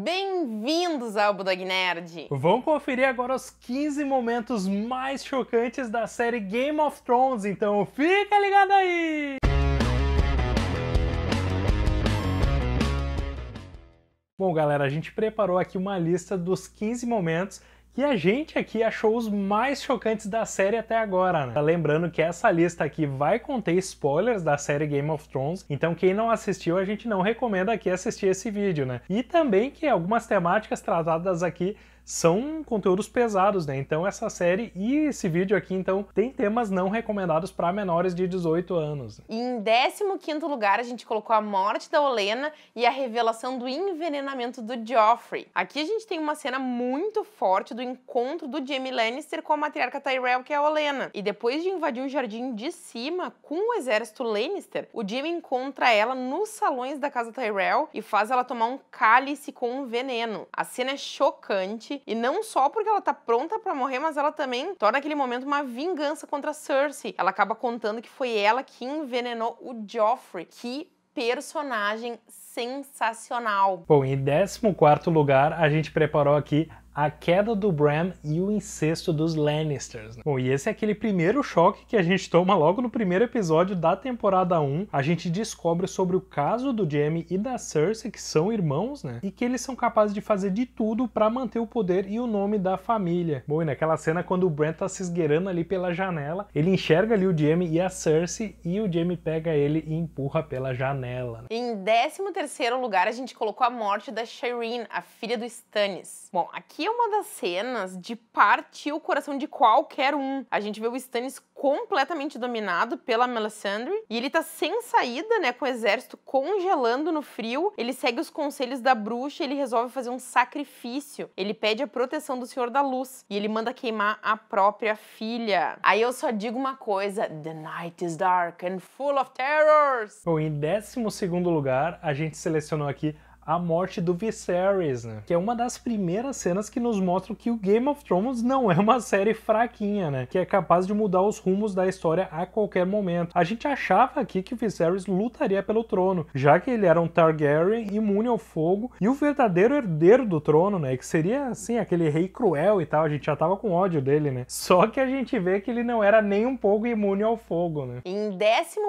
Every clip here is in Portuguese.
Bem-vindos ao Budog Nerd! Vamos conferir agora os 15 momentos mais chocantes da série Game of Thrones, então fica ligado aí! Bom, galera, a gente preparou aqui uma lista dos 15 momentos que a gente aqui achou os mais chocantes da série até agora, né? Lembrando que essa lista aqui vai conter spoilers da série Game of Thrones, então quem não assistiu, a gente não recomenda aqui assistir esse vídeo, né? E também que algumas temáticas tratadas aqui são conteúdos pesados, né? Então essa série e esse vídeo aqui, então, tem temas não recomendados para menores de 18 anos. em 15º lugar, a gente colocou a morte da Olena e a revelação do envenenamento do Joffrey. Aqui a gente tem uma cena muito forte do encontro do Jaime Lannister com a matriarca Tyrell, que é a Olena. E depois de invadir um jardim de cima com o exército Lannister, o Jaime encontra ela nos salões da casa Tyrell e faz ela tomar um cálice com um veneno. A cena é chocante e não só porque ela tá pronta para morrer, mas ela também torna aquele momento uma vingança contra Cersei. Ela acaba contando que foi ela que envenenou o Joffrey. Que personagem sensacional. Bom, em 14 lugar, a gente preparou aqui a queda do Bram e o incesto dos Lannisters. Né? Bom, e esse é aquele primeiro choque que a gente toma logo no primeiro episódio da temporada 1. A gente descobre sobre o caso do Jaime e da Cersei, que são irmãos, né? E que eles são capazes de fazer de tudo para manter o poder e o nome da família. Bom, e naquela cena quando o Bran tá se esgueirando ali pela janela, ele enxerga ali o Jaime e a Cersei e o Jaime pega ele e empurra pela janela. Né? Em 13 terceiro lugar, a gente colocou a morte da Shireen, a filha do Stannis. Bom, aqui seria uma das cenas de partir o coração de qualquer um. A gente vê o Stannis completamente dominado pela Melisandre e ele tá sem saída, né, com o exército congelando no frio. Ele segue os conselhos da bruxa, ele resolve fazer um sacrifício. Ele pede a proteção do Senhor da Luz e ele manda queimar a própria filha. Aí eu só digo uma coisa: The night is dark and full of terrors. Bom, em 12 segundo lugar, a gente selecionou aqui a morte do Viserys, né? Que é uma das primeiras cenas que nos mostra que o Game of Thrones não é uma série fraquinha, né? Que é capaz de mudar os rumos da história a qualquer momento. A gente achava aqui que Viserys lutaria pelo trono, já que ele era um Targaryen imune ao fogo e o verdadeiro herdeiro do trono, né? Que seria, assim, aquele rei cruel e tal. A gente já tava com ódio dele, né? Só que a gente vê que ele não era nem um pouco imune ao fogo, né? Em 11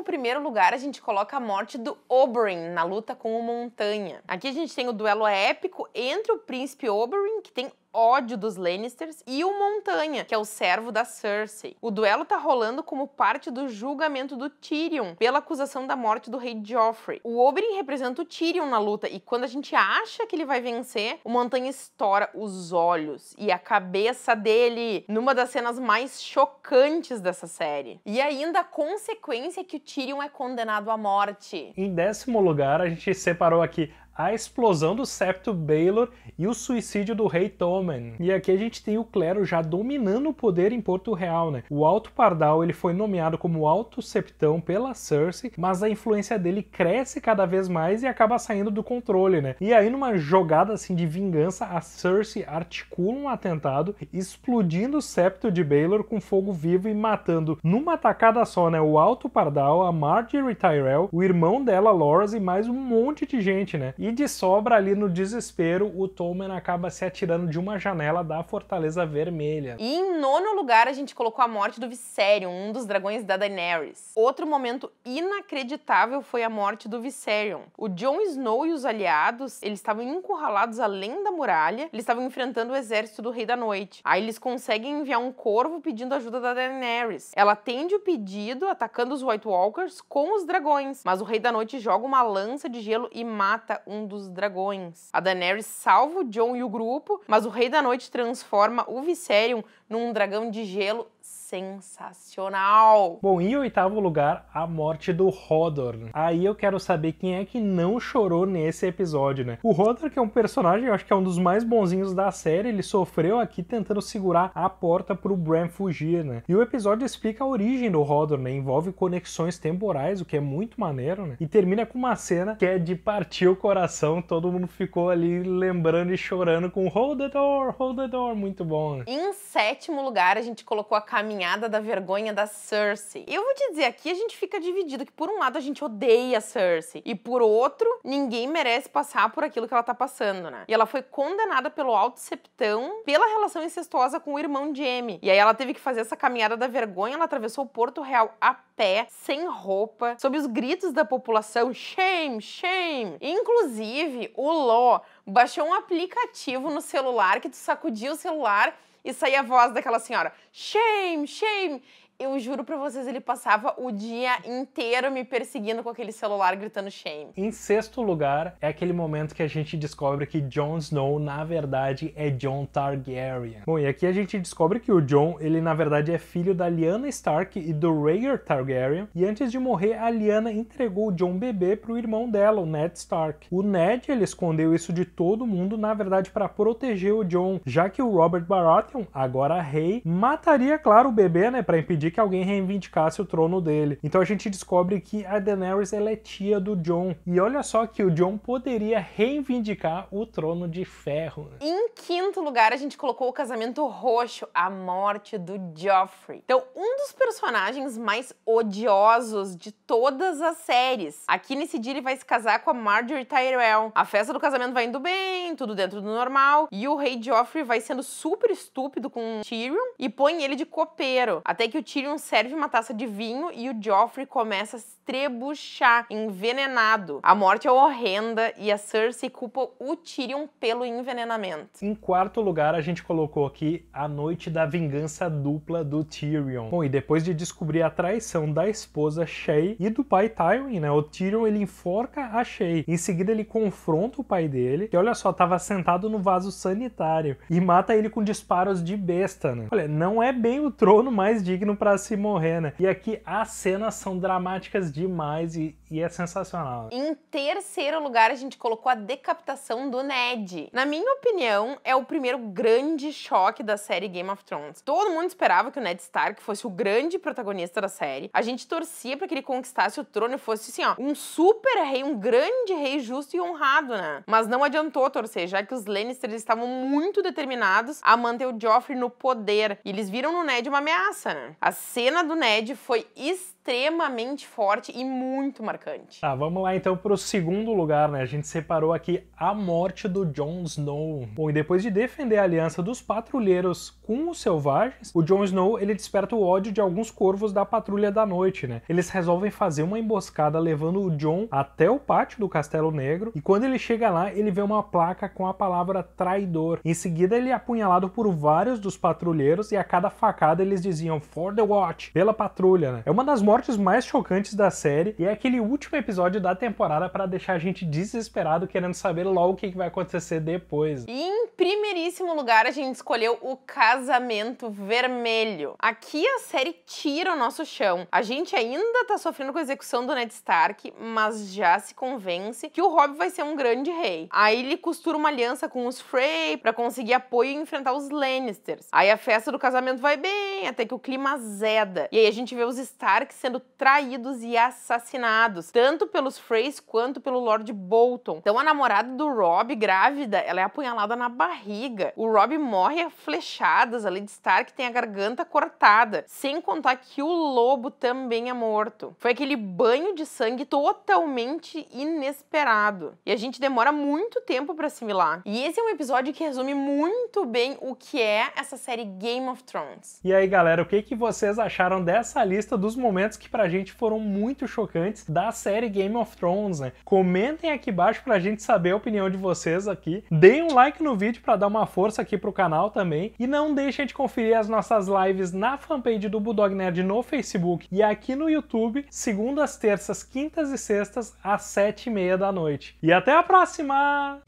primeiro lugar, a gente coloca a morte do Oberyn na luta com o Montanha. Aqui a gente tem o duelo épico entre o príncipe Oberyn, que tem ódio dos Lannisters, e o Montanha, que é o servo da Cersei. O duelo tá rolando como parte do julgamento do Tyrion pela acusação da morte do rei Joffrey. O Oberyn representa o Tyrion na luta e quando a gente acha que ele vai vencer, o Montanha estoura os olhos e a cabeça dele numa das cenas mais chocantes dessa série. E ainda a consequência é que o Tyrion é condenado à morte. Em décimo lugar, a gente separou aqui a explosão do septo Baylor e o suicídio do rei Tommen. E aqui a gente tem o clero já dominando o poder em Porto Real, né? O Alto Pardal ele foi nomeado como Alto Septão pela Cersei, mas a influência dele cresce cada vez mais e acaba saindo do controle, né? E aí numa jogada assim de vingança, a Cersei articula um atentado, explodindo o septo de Baylor com fogo vivo e matando numa tacada só, né? O Alto Pardal, a Marjorie Tyrell, o irmão dela, Loras, e mais um monte de gente, né? E e de sobra, ali no desespero, o Tolman acaba se atirando de uma janela da Fortaleza Vermelha. E em nono lugar, a gente colocou a morte do Viserion, um dos dragões da Daenerys. Outro momento inacreditável foi a morte do Viserion. O Jon Snow e os aliados, eles estavam encurralados além da muralha, eles estavam enfrentando o exército do Rei da Noite. Aí eles conseguem enviar um corvo pedindo ajuda da Daenerys. Ela atende o pedido, atacando os White Walkers com os dragões, mas o Rei da Noite joga uma lança de gelo e mata um dos dragões. A Daenerys salva o Jon e o grupo, mas o Rei da Noite transforma o Viserion num dragão de gelo sensacional. Bom, em oitavo lugar, a morte do Hodor. Aí eu quero saber quem é que não chorou nesse episódio, né? O Hodor, que é um personagem, eu acho que é um dos mais bonzinhos da série, ele sofreu aqui tentando segurar a porta pro Bran fugir, né? E o episódio explica a origem do Hodor, né? Envolve conexões temporais, o que é muito maneiro, né? E termina com uma cena que é de partir o coração, todo mundo ficou ali lembrando e chorando com Hold the door, hold the door, muito bom. Né? Em sétimo lugar, a gente colocou a caminhada banhada da vergonha da Cersei. Eu vou te dizer, aqui a gente fica dividido, que por um lado a gente odeia a Cersei, e por outro, ninguém merece passar por aquilo que ela tá passando, né? E ela foi condenada pelo Alto Septão pela relação incestuosa com o irmão Jaime. E aí ela teve que fazer essa caminhada da vergonha, ela atravessou o Porto Real a pé, sem roupa, sob os gritos da população, shame, shame. Inclusive, o Ló baixou um aplicativo no celular que tu sacudia o celular e saía a voz daquela senhora: shame, shame eu juro pra vocês, ele passava o dia inteiro me perseguindo com aquele celular gritando shame. Em sexto lugar, é aquele momento que a gente descobre que Jon Snow, na verdade, é Jon Targaryen. Bom, e aqui a gente descobre que o Jon, ele na verdade é filho da Lyanna Stark e do Rhaegar Targaryen. E antes de morrer, a Lyanna entregou o Jon bebê pro irmão dela, o Ned Stark. O Ned, ele escondeu isso de todo mundo, na verdade, para proteger o Jon, já que o Robert Baratheon, agora rei, mataria, claro, o bebê, né, para impedir que alguém reivindicasse o trono dele. Então a gente descobre que a Daenerys ela é tia do Jon. E olha só que o Jon poderia reivindicar o trono de ferro. Em quinto lugar, a gente colocou o casamento roxo, a morte do Joffrey. Então, um dos personagens mais odiosos de todas as séries. Aqui nesse dia ele vai se casar com a Marjorie Tyrell. A festa do casamento vai indo bem, tudo dentro do normal, e o rei Joffrey vai sendo super estúpido com Tyrion e põe ele de copeiro, até que o Tyrion Tyrion serve uma taça de vinho e o Joffrey começa a trebuchar, envenenado. A morte é horrenda e a Cersei culpa o Tyrion pelo envenenamento. Em quarto lugar, a gente colocou aqui a noite da vingança dupla do Tyrion. Bom, e depois de descobrir a traição da esposa Shay e do pai Tywin, né, o Tyrion ele enforca a Shay. Em seguida, ele confronta o pai dele, que olha só, tava sentado no vaso sanitário, e mata ele com disparos de besta, né? Olha, não é bem o trono mais digno para se morrer, né? E aqui as cenas são dramáticas demais e e é sensacional. Em terceiro lugar, a gente colocou a decapitação do Ned. Na minha opinião, é o primeiro grande choque da série Game of Thrones. Todo mundo esperava que o Ned Stark fosse o grande protagonista da série. A gente torcia para que ele conquistasse o trono e fosse assim, ó, um super rei, um grande rei justo e honrado, né? Mas não adiantou torcer, já que os Lannisters estavam muito determinados a manter o Joffrey no poder. E eles viram no Ned uma ameaça, né? A cena do Ned foi estranha extremamente forte e muito marcante. Tá, vamos lá então para o segundo lugar, né? A gente separou aqui a morte do Jon Snow. Bom, e depois de defender a aliança dos patrulheiros com os selvagens, o Jon Snow ele desperta o ódio de alguns corvos da patrulha da noite, né? Eles resolvem fazer uma emboscada levando o Jon até o pátio do Castelo Negro e quando ele chega lá, ele vê uma placa com a palavra traidor. Em seguida, ele é apunhalado por vários dos patrulheiros e a cada facada eles diziam For the Watch, pela patrulha, né? É uma das mortes mortes mais chocantes da série e é aquele último episódio da temporada para deixar a gente desesperado querendo saber logo o que vai acontecer depois. em primeiríssimo lugar, a gente escolheu o Casamento Vermelho. Aqui a série tira o nosso chão. A gente ainda tá sofrendo com a execução do Ned Stark, mas já se convence que o Robb vai ser um grande rei. Aí ele costura uma aliança com os Frey para conseguir apoio e enfrentar os Lannisters. Aí a festa do casamento vai bem, até que o clima zeda. E aí a gente vê os Starks sendo traídos e assassinados, tanto pelos Freys quanto pelo Lord Bolton. Então a namorada do Rob, grávida, ela é apunhalada na barriga. O Rob morre a flechadas, ali de Stark tem a garganta cortada, sem contar que o lobo também é morto. Foi aquele banho de sangue totalmente inesperado. E a gente demora muito tempo para assimilar. E esse é um episódio que resume muito bem o que é essa série Game of Thrones. E aí, galera, o que que vocês acharam dessa lista dos momentos momentos que pra gente foram muito chocantes da série Game of Thrones, né? Comentem aqui embaixo pra gente saber a opinião de vocês aqui. Deem um like no vídeo para dar uma força aqui pro canal também e não deixem de conferir as nossas lives na fanpage do Bulldog Nerd no Facebook e aqui no YouTube, segundas, terças, quintas e sextas às sete e meia da noite. E até a próxima!